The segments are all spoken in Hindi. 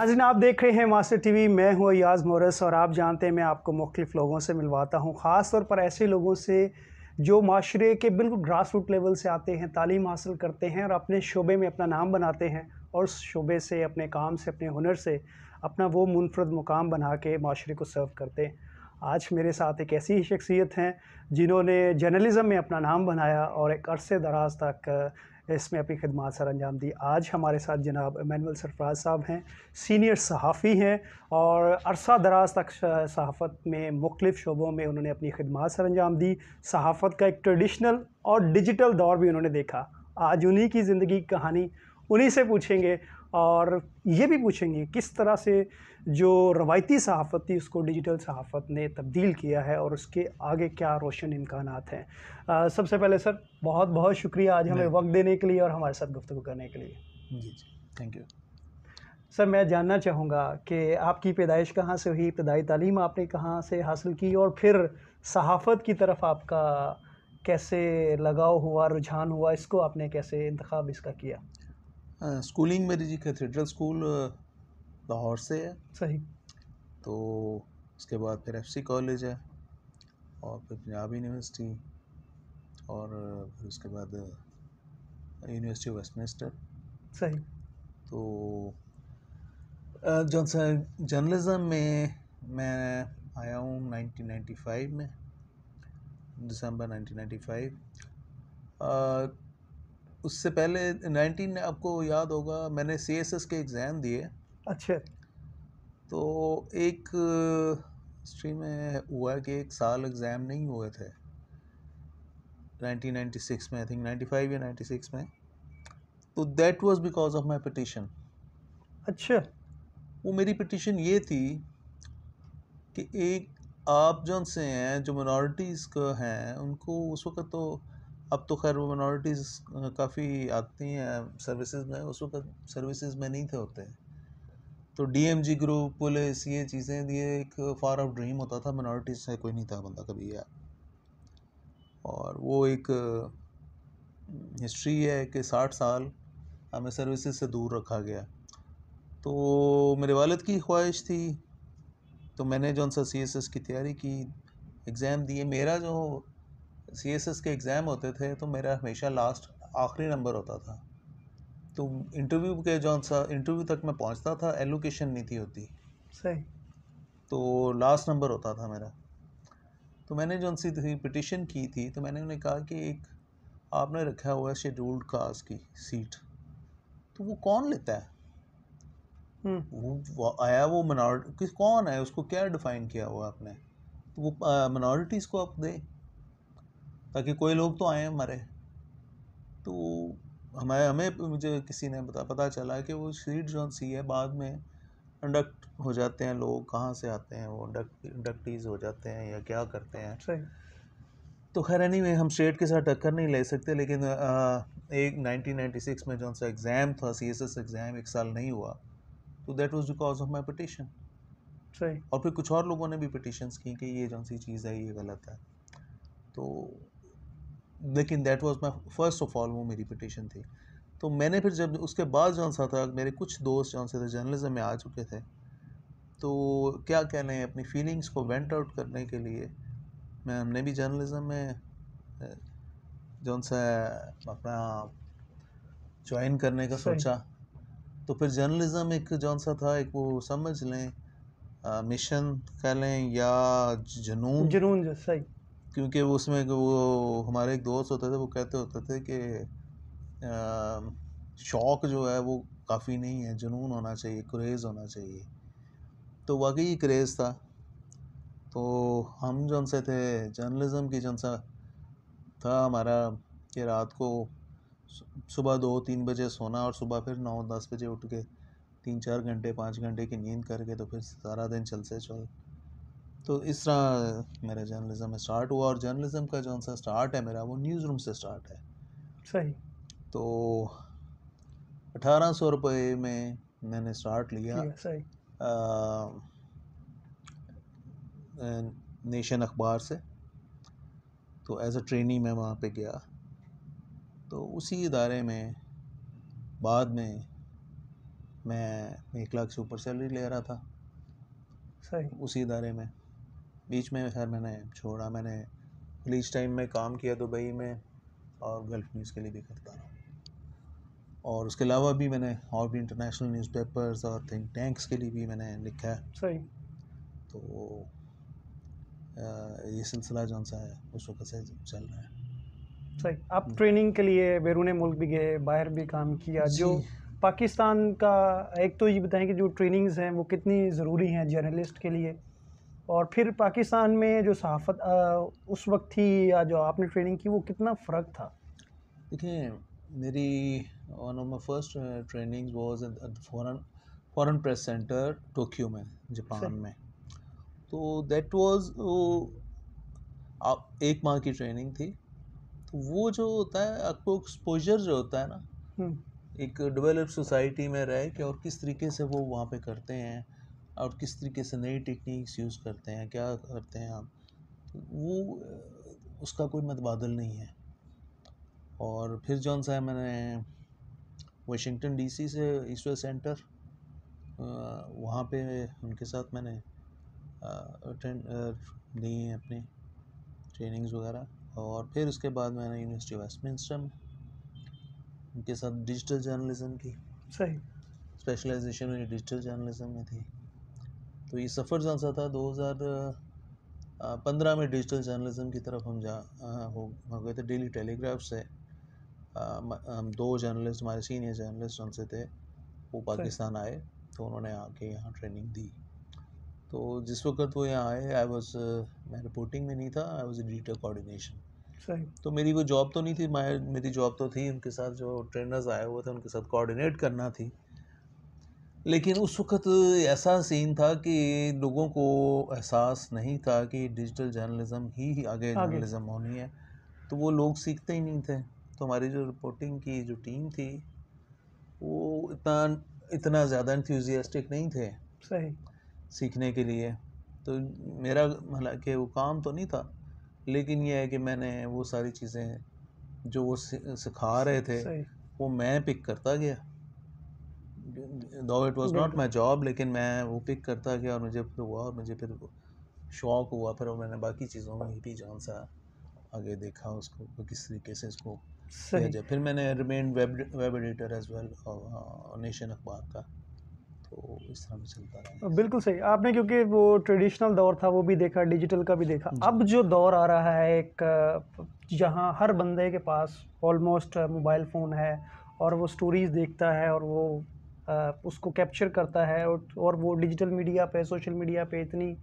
नाजिन आप देख रहे हैं मास्टर टीवी मैं हूं अयाज मोरस और आप जानते हैं मैं आपको मुख्तफ लोगों से मिलवाता हूं ख़ास तौर पर ऐसे लोगों से जो माशरे के बिल्कुल ग्रास रूट लेवल से आते हैं तालीम हासिल करते हैं और अपने शोबे में अपना नाम बनाते हैं और उस शोबे से अपने काम से अपने हुनर से अपना वो मुनफरद मुकाम बना के माशरे को सर्व करते हैं आज मेरे साथ एक ऐसी ही शख्सियत हैं जिन्होंने जर्नलिज़म में अपना नाम बनाया और एक अरसे दराज तक इसमें अपनी खदमात सर अंजाम दी आज हमारे साथ जनाब इमानुअल सरफराज साहब हैं सीनियर सहाफ़ी हैं और अरसा दराज तक सहाफ़त में मुख्तफ शोबों में उन्होंने अपनी खदमात सर अंजाम दी सहाफ़त का एक ट्रेडिशनल और डिजिटल दौर भी उन्होंने देखा आज उन्हीं की ज़िंदगी कहानी उन्हीं से पूछेंगे और ये भी पूछेंगे किस तरह से जो रवायती सहाफ़त थी उसको डिजिटल सहाफ़त ने तब्दील किया है और उसके आगे क्या रोशन इम्कान हैं सबसे पहले सर बहुत बहुत शुक्रिया आज हमें वक्त देने के लिए और हमारे साथ गुफ्तु करने के लिए जी जी थैंक यू सर मैं जानना चाहूँगा कि आपकी पैदाइश कहाँ से हुई इब्तदाई तालीम आपने कहाँ से हासिल की और फिर सहाफ़त की तरफ आपका कैसे लगाव हुआ रुझान हुआ इसको आपने कैसे इंतखब इसका किया स्कूलिंग हाँ, मेरी जी कैथेड्रल स्कूल लाहौर से है सही तो उसके बाद फिर एफसी कॉलेज है और फिर पंजाब यूनिवर्सिटी और फिर उसके बाद यूनिवर्सिटी ऑफ वेस्टमिंस्टर सही तो जो जर्नलिज़म में मैं आया हूँ 1995 में दिसंबर 1995 आ, उससे पहले 19 आपको याद होगा मैंने सी के एग्ज़ाम दिए अच्छा तो एक हिस्ट्री में हुआ कि एक साल एग्ज़ाम नहीं हुए थे 1996 में आई थिंक 95 या 96 में तो that was because of my petition अच्छा वो मेरी पिटिशन ये थी कि एक आप जो से हैं जो मिनॉरिटीज़ का हैं उनको उस वक्त तो अब तो खैर वो मिनोरिटीज़ काफ़ी आती हैं सर्विसेज में उस वक़्त सर्विसेज में नहीं थे होते तो डीएमजी ग्रुप पुलिस ये चीज़ें ये एक फार ऑफ ड्रीम होता था मिनोरिटीज़ से कोई नहीं था बंदा कभी यार और वो एक हिस्ट्री है कि साठ साल हमें सर्विसेज से दूर रखा गया तो मेरे वालद की ख्वाहिश थी तो मैंने जो सा सी एस एस की तैयारी की एग्ज़ाम दिए मेरा जो सी एस एस के एग्ज़ाम होते थे तो मेरा हमेशा लास्ट आखिरी नंबर होता था तो इंटरव्यू के जौन सा इंटरव्यू तक मैं पहुंचता था एलोकेशन नहीं थी होती सही तो लास्ट नंबर होता था मेरा तो मैंने जौन सी थी पिटिशन की थी तो मैंने उन्हें कहा कि एक आपने रखा हुआ है शेड्यूल्ड कास्ट की सीट तो वो कौन लेता है हम्म। वो आया वो मिनॉरिटी कौन है उसको क्या डिफाइन किया हुआ आपने तो वो मिनोरिटीज़ को आप दें ताकि कोई लोग तो आए मरे तो हमें हमें मुझे किसी ने बता पता चला कि वो सीट जो सी है बाद में कंडक्ट हो जाते हैं लोग कहाँ से आते हैं वो डक्ट हो जाते हैं या क्या करते हैं तो खैर एनी हम स्टेट के साथ टक्कर नहीं ले सकते लेकिन आ, एक 1996 में जो सा एग्ज़ाम था सी एस एस एग्ज़ाम एक साल नहीं हुआ तो that was because of my petition और फिर कुछ और लोगों ने भी पटिशन्स की कि ये जो सी चीज़ है ये गलत है तो लेकिन that was my first of all वो मेरी पिटिशन थी तो मैंने फिर जब उसके बाद सा था मेरे कुछ दोस्त जॉन्सा थे जर्नलिज्म में आ चुके थे तो क्या कह लें अपनी फीलिंग्स को वेंट आउट करने के लिए मैं हमने भी जर्नलिज्म में जौन सा अपना ज्वाइन करने का सोचा तो फिर जर्नलिज्म एक जौन सा था एक वो समझ लें मिशन कह लें या जुनून जुनून सही क्योंकि वो उसमें वो हमारे एक दोस्त होते थे वो कहते होते थे कि शौक़ जो है वो काफ़ी नहीं है जुनून होना चाहिए क्रेज़ होना चाहिए तो वाकई ये क्रेज़ था तो हम जन से थे जर्नलिज़म की जो सा था हमारा कि रात को सुबह दो तीन बजे सोना और सुबह फिर नौ दस बजे उठ के तीन चार घंटे पाँच घंटे की नींद करके तो फिर सारा दिन चल से चल तो इस तरह मेरा जर्नलिज़म स्टार्ट हुआ और जर्नलिज़म का जो सा स्टार्ट है मेरा वो न्यूज़ रूम से स्टार्ट है सही तो अठारह सौ रुपये में मैंने स्टार्ट लिया सही नेशन अखबार से तो एज अ ट्रेनिंग मैं वहाँ पे गया तो उसी इदारे में बाद में मैं एक लाख से ऊपर सैलरी ले रहा था सही उसी इदारे में बीच में खैर मैंने छोड़ा मैंने पुलिस टाइम में काम किया दुबई में और गल्फ न्यूज़ के लिए भी करता रहा और उसके अलावा भी मैंने और भी इंटरनेशनल न्यूज़पेपर्स और थिंक टैंक्स के लिए भी मैंने लिखा है सही तो आ, ये सिलसिला जो सा है उस वक्त से चल रहा है सही आप ट्रेनिंग हम्म। के लिए बैरून मुल्क भी गए बाहर भी काम किया जो पाकिस्तान का एक तो ये बताएं कि जो ट्रेनिंग्स हैं वो कितनी ज़रूरी हैं जर्नलिस्ट के लिए और फिर पाकिस्तान में जो सहाफत उस वक्त थी या जो आपने ट्रेनिंग की वो कितना फ़र्क था देखिए मेरी one of my first training was foreign foreign press centre Tokyo में जापान में तो देट वॉज आप एक माह की ट्रेनिंग थी तो वो जो होता है आपको एक्सपोजर जो होता है ना हम्म। एक डेवलप सोसाइटी में रह के और किस तरीके से वो वहाँ पे करते हैं और किस तरीके से नई टेक्निक्स यूज़ करते हैं क्या करते हैं आप वो उसका कोई मतबादल नहीं है और फिर जौन सा है मैंने वाशिंगटन डीसी से ईश्वर सेंटर वहाँ पे उनके साथ मैंने अटेंड ली हैं अपनी ट्रेनिंग्स वगैरह और फिर उसके बाद मैंने यूनिवर्सिटी वेस्टमिंस्टर में उनके साथ डिजिटल जर्नलिज्म की सही स्पेशलाइजेशन मेरी डिजिटल जर्नलिज्म में थी तो ये सफ़र सा था 2015 में डिजिटल जर्नलिज़म की तरफ हम जा हो, हो गए थे डेली टेलीग्राफ से हम दो जर्नलिस्ट हमारे सीनियर जर्नलिस्ट उनसे थे वो अच्छा। पाकिस्तान आए तो उन्होंने आके यहाँ ट्रेनिंग दी तो जिस वक्त वो यहाँ आए आई वॉज मैं रिपोर्टिंग में नहीं था आई वॉज एडिटर कोऑर्डिनेशन तो मेरी वो जॉब तो नहीं थी मेरी जॉब तो थी उनके साथ जो ट्रेनर्स आए हुए थे उनके साथ कोऑर्डिनेट करना थी लेकिन उस वक्त ऐसा सीन था कि लोगों को एहसास नहीं था कि डिजिटल जर्नलिज़्म ही, ही आगे, आगे। जर्नलिज्म होनी है तो वो लोग सीखते ही नहीं थे तो हमारी जो रिपोर्टिंग की जो टीम थी वो इतना इतना ज़्यादा इंथ्यूजियास्टिक नहीं थे सही सीखने के लिए तो मेरा हालांकि वो काम तो नहीं था लेकिन यह है कि मैंने वो सारी चीज़ें जो वो सिखा रहे थे वो मैं पिक करता गया दो it was not my job लेकिन मैं वो पिक करता गया और मुझे फिर हुआ और मुझे फिर शौक हुआ फिर मैंने बाकी चीज़ों में भी जान सा आगे देखा उसको तो किस तरीके से इसको किया फिर मैंने remain web web editor as well Nation अखबार का तो इस तरह में चलता रहा बिल्कुल सही आपने क्योंकि वो ट्रेडिशनल दौर था वो भी देखा डिजिटल का भी देखा अब जो दौर आ रहा है एक जहाँ हर बंदे के पास ऑलमोस्ट मोबाइल फ़ोन है और वो स्टोरीज़ देखता है और वो उसको कैप्चर करता है और और वो डिजिटल मीडिया पे सोशल मीडिया पे इतनी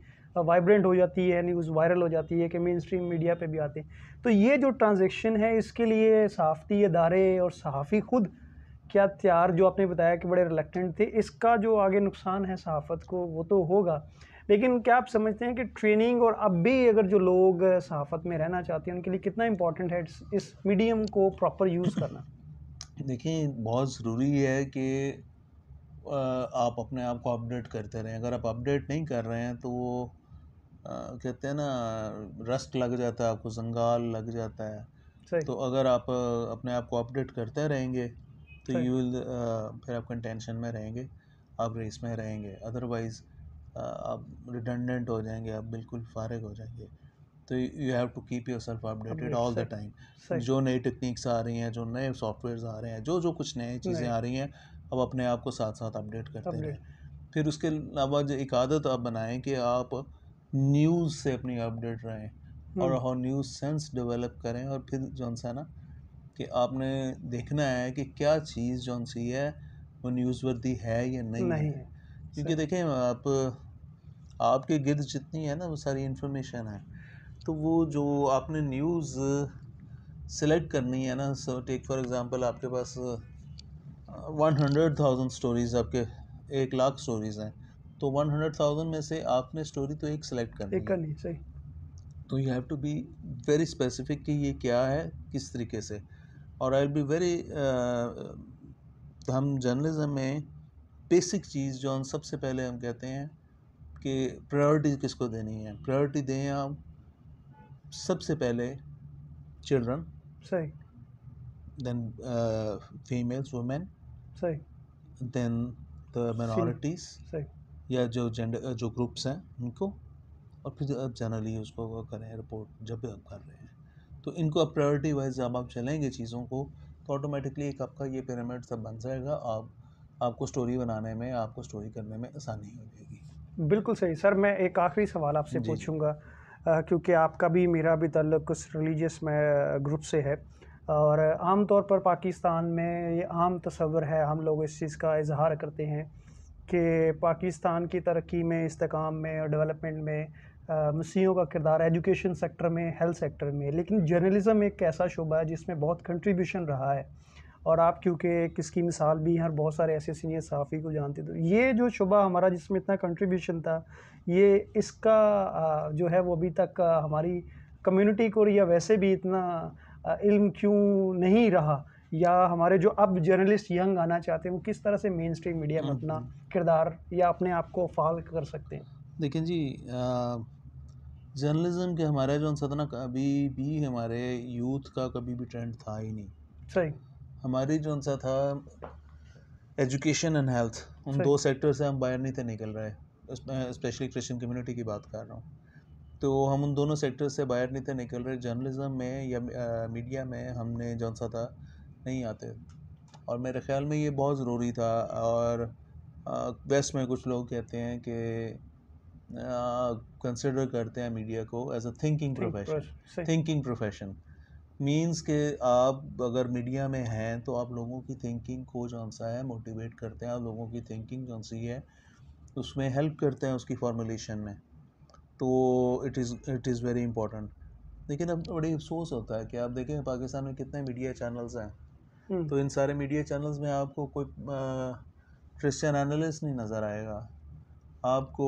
वाइब्रेंट हो जाती है न्यूज़ वायरल हो जाती है कि मेन स्ट्रीम मीडिया पे भी आते हैं तो ये जो ट्रांजेक्शन है इसके लिए सहाफ़ती इदारे और सहाफ़ी ख़ुद क्या त्यार जो आपने बताया कि बड़े रिलेक्टेंट थे इसका जो आगे नुकसान है सहाफ़त को वो तो होगा लेकिन क्या आप समझते हैं कि ट्रेनिंग और अब भी अगर जो लोग सहाफ़त में रहना चाहते हैं उनके लिए कितना इम्पोर्टेंट है इस मीडियम को प्रॉपर यूज़ करना देखिए बहुत ज़रूरी है कि आप अपने आप को अपडेट करते रहें अगर आप अपडेट नहीं कर रहे हैं तो वो आ, कहते हैं ना रस्ट लग जाता है आपको जंगाल लग जाता है तो अगर आप अपने आप को अपडेट करते रहेंगे तो यू विल फिर आप कंटेंशन में रहेंगे आप रेस में रहेंगे अदरवाइज़ आप रिडंडेंट हो जाएंगे आप बिल्कुल फारग हो जाएंगे तो you have to keep yourself updated all the time जो नई टेक्निक्स आ रही हैं जो नए सॉफ्टवेयर आ रहे हैं जो जो कुछ नए चीज़ें आ रही हैं अब अपने आप को साथ साथ अपडेट करते रहें फिर उसके अलावा जो एक आदत आप बनाएं कि आप न्यूज़ से अपनी अपडेट रहें और हम्म। न्यूज़ सेंस डेवलप करें और फिर जो सा ना कि आपने देखना है कि क्या चीज़ जो सी है वो न्यूज़ वर्दी है या नहीं, नहीं है क्योंकि देखें आप आपके गिर्द जितनी है ना वो सारी इन्फॉर्मेशन है तो वो जो आपने न्यूज़ सेलेक्ट करनी है ना सो टेक फॉर एग्जांपल आपके पास वन हंड्रेड थाउजेंड स्टोरीज़ आपके एक लाख स्टोरीज़ हैं तो वन हंड्रेड थाउजेंड में से आपने स्टोरी तो एक सेलेक्ट करनी एक करनी सही तो you have to be very specific कि ये क्या है किस तरीके से और आई विल बी वेरी हम जर्नलिज्म में बेसिक चीज़ जो हम सबसे पहले हम कहते हैं कि प्रायोरिटी किसको देनी है प्रायोरिटी दें हम सबसे पहले चिल्ड्रन सही then females women then the सही या जो जेंडर जो ग्रुप्स हैं उनको और फिर आप जनरली उसको करें रिपोर्ट जब भी आप कर रहे हैं तो इनको आप प्रायोरिटी वाइज जब आप चलेंगे चीज़ों को तो ऑटोमेटिकली एक आपका ये पिरामिड सब बन जाएगा आप आपको स्टोरी बनाने में आपको स्टोरी करने में आसानी हो जाएगी बिल्कुल सही सर मैं एक आखिरी सवाल आपसे पूछूंगा क्योंकि आपका भी मेरा भी तल्लक कुछ रिलीजियस में ग्रुप से है और आम तौर पर पाकिस्तान में ये आम तस्वर है हम लोग इस चीज़ का इजहार करते हैं कि पाकिस्तान की तरक्की में इसकाम में और डेवलपमेंट में मसीहों का किरदार एजुकेशन सेक्टर में हेल्थ सेक्टर में लेकिन जर्नलिज़म एक ऐसा शोबा है जिसमें बहुत कंट्रीब्यूशन रहा है और आप क्योंकि किसकी मिसाल भी हैं और बहुत सारे ऐसे सीनियर सहाफ़ी को जानते तो ये जो शुबा हमारा जिसमें इतना कंट्रीब्यूशन था ये इसका जो है वो अभी तक हमारी कम्युनिटी को या वैसे भी इतना इल्म क्यों नहीं रहा या हमारे जो अब जर्नलिस्ट यंग आना चाहते हैं वो किस तरह से मेन स्ट्रीम मीडिया में अपना हम्म, हम्म। किरदार या अपने आप को फाल कर सकते हैं देखिए जी जर्नलिज्म के हमारे जो ना कभी भी हमारे यूथ का कभी भी ट्रेंड था ही नहीं सही हमारी जो सा था एजुकेशन एंड हेल्थ उन दो सेक्टर से हम बाहर नहीं थे निकल रहे स्पेशली क्रिश्चियन कम्युनिटी की बात कर रहा हूँ तो हम उन दोनों सेक्टर से बाहर नहीं थे निकल रहे जर्नलिज्म में या मीडिया में हमने जौन सा था नहीं आते और मेरे ख़्याल में ये बहुत ज़रूरी था और वेस्ट में कुछ लोग कहते हैं कि कंसिडर करते हैं मीडिया को as a thinking profession thinking profession means के आप अगर मीडिया में हैं तो आप लोगों की थिंकिंग को जौन सा है मोटिवेट करते हैं आप लोगों की थिंकिंग जौन सी है उसमें हेल्प करते हैं उसकी फॉर्मुलेशन में तो it is it is very important लेकिन अब बड़ी अफसोस होता है कि आप देखें पाकिस्तान में कितने मीडिया चैनल्स हैं हम्म। तो इन सारे मीडिया चैनल्स में आपको कोई क्रिश्चियन एनालिस्ट नहीं नज़र आएगा आपको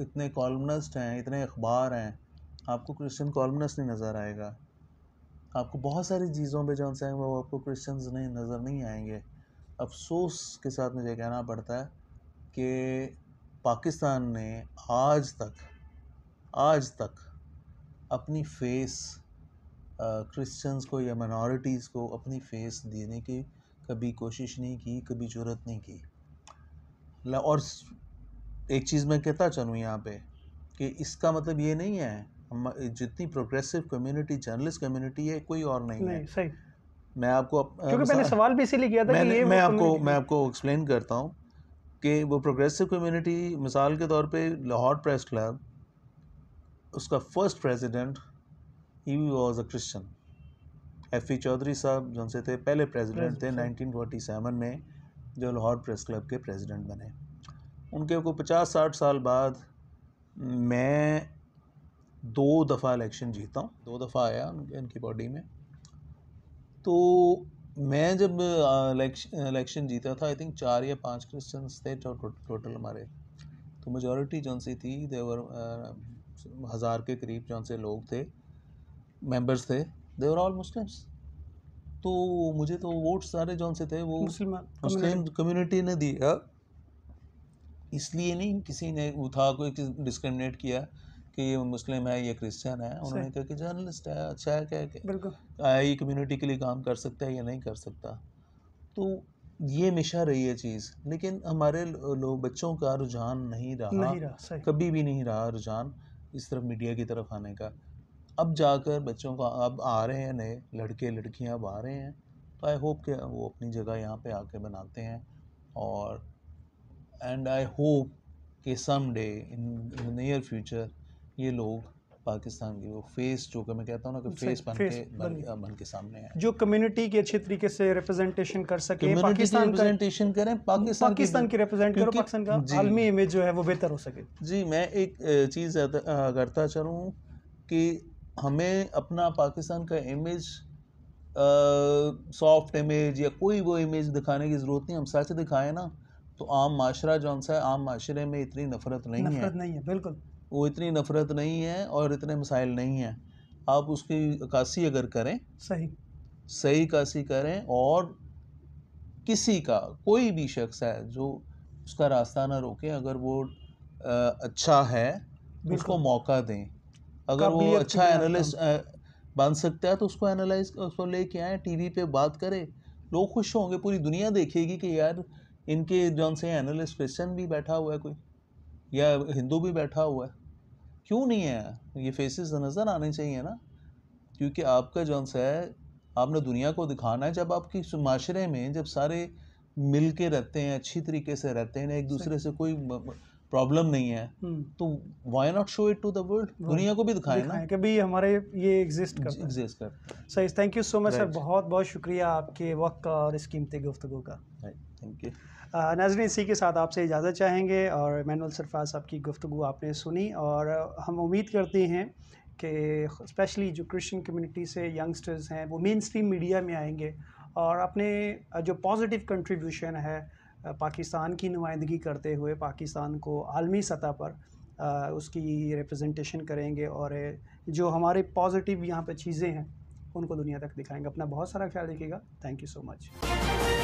इतने कॉलमनस्ट हैं इतने अखबार हैं आपको क्रिश्चियन कॉलमनस्ट नहीं नज़र आएगा आपको बहुत सारी चीज़ों पर जो हैं वो आपको क्रिश्चन नहीं नज़र नहीं आएंगे अफसोस के साथ मुझे कहना पड़ता है कि पाकिस्तान ने आज तक आज तक अपनी फेस क्रिश्चियंस को या माइनॉरिटीज़ को अपनी फेस देने की कभी कोशिश नहीं की कभी जरूरत नहीं की और एक चीज़ मैं कहता चलूँ यहाँ पे कि इसका मतलब ये नहीं है हम जितनी प्रोग्रेसिव कम्युनिटी जर्नलिस्ट कम्युनिटी है कोई और नहीं, नहीं है सही मैं आपको क्योंकि मैंने सवाल भी इसीलिए किया था कि ये मैं आपको मैं आपको एक्सप्लेन करता हूँ कि वो प्रोग्रेसिव कम्युनिटी मिसाल के तौर पे लाहौर प्रेस क्लब उसका फर्स्ट प्रेसिडेंट ही was a Christian F E Chaudhry साहब जो उनसे थे पहले प्रेसिडेंट थे 1947 में जो लाहौर प्रेस क्लब के प्रेसिडेंट बने उनके को 50-60 साल बाद मैं दो दफ़ा इलेक्शन जीता हूँ दो दफ़ा आया उनके उनकी बॉडी में तो मैं जब इलेक्शन जीता था आई थिंक चार या पांच क्रिश्चियंस थे टोटल हमारे तो मेजोरिटी जो सी थी देवर हज़ार के करीब जो से लोग थे मेंबर्स थे दे आर ऑल मुस्लिम्स तो मुझे तो वोट सारे जो से थे वो मुस्लिम कम्युनिटी ने दी हाँ। इसलिए नहीं किसी ने उठा कोई डिस्क्रिमिनेट किया कि ये मुस्लिम है ये क्रिश्चियन है उन्होंने कहा कि जर्नलिस्ट है अच्छा है क्या क्या आई कम्युनिटी के लिए काम कर सकता है या नहीं कर सकता तो ये हमेशा रही है चीज़ लेकिन हमारे लोग बच्चों का रुझान नहीं रहा, नहीं रहा कभी भी नहीं रहा रुझान इस तरफ मीडिया की तरफ आने का अब जाकर बच्चों का अब आ रहे हैं नए लड़के लड़कियां अब आ रहे हैं तो आई होप कि वो अपनी जगह यहाँ पे आके बनाते हैं और एंड आई होप कि some day in near future ये लोग पाकिस्तान की वो फेस जो कि मैं कहता हूँ ना कि फेस बन के बन, बन के सामने है जो कम्युनिटी के अच्छे तरीके से रिप्रेजेंटेशन कर सके पाकिस्तान रिप्रेजेंटेशन करें पाकिस्तान पाकिस्तान की रिप्रेजेंट करो पाकिस्तान का आलमी इमेज जो है वो बेहतर हो सके जी मैं एक चीज़ करता चलूँ कि हमें अपना पाकिस्तान का इमेज सॉफ्ट इमेज या कोई वो इमेज दिखाने की ज़रूरत नहीं हम सच दिखाएं ना तो आम माशरा जो है आम माशरे में इतनी नफरत नहीं नफरत है नफरत नहीं है बिल्कुल वो इतनी नफ़रत नहीं है और इतने मसाइल नहीं हैं आप उसकी अक्सी अगर करें सही सही अक्सी करें और किसी का कोई भी शख्स है जो उसका रास्ता ना रोकें अगर वो आ, अच्छा है तो उसको मौका दें अगर वो अच्छा एनालिस्ट बन सकता है तो उसको एनालाइज उसको लेके आए टीवी पे बात करें लोग खुश होंगे पूरी दुनिया देखेगी कि यार इनके जौन से एनालिस्ट क्रिश्चन भी बैठा हुआ है कोई या हिंदू भी बैठा हुआ है क्यों नहीं है ये फेसेस नज़र आने चाहिए ना क्योंकि आपका जो है आपने दुनिया को दिखाना है जब आपकी माशरे में जब सारे मिल के रहते हैं अच्छी तरीके से रहते हैं एक दूसरे से कोई प्रॉब्लम नहीं है हम्म। तो why not show it to the world दुनिया को भी दिखाए ना कि भी हमारे ये एग्जिस्ट कर एग्जिस्ट कर सही thank you so much sir बहुत बहुत शुक्रिया आपके वक्त का और इस कीमती गुफ्तु का थैंक यू नाजरीन इसी के साथ आपसे इजाज़त चाहेंगे और मैनुअल सरफाज साहब की गुफ्तु आपने सुनी और हम उम्मीद करते हैं कि स्पेशली जो क्रिश्चियन कम्युनिटी से यंगस्टर्स हैं वो मेन स्ट्रीम मीडिया में आएंगे और अपने जो पॉजिटिव कंट्रीब्यूशन है पाकिस्तान की नुमाइंदगी करते हुए पाकिस्तान को आलमी सतह पर आ, उसकी रिप्रेजेंटेशन करेंगे और जो हमारे पॉजिटिव यहाँ पर चीज़ें हैं उनको दुनिया तक दिखाएंगे अपना बहुत सारा ख्याल रखिएगा थैंक यू सो मच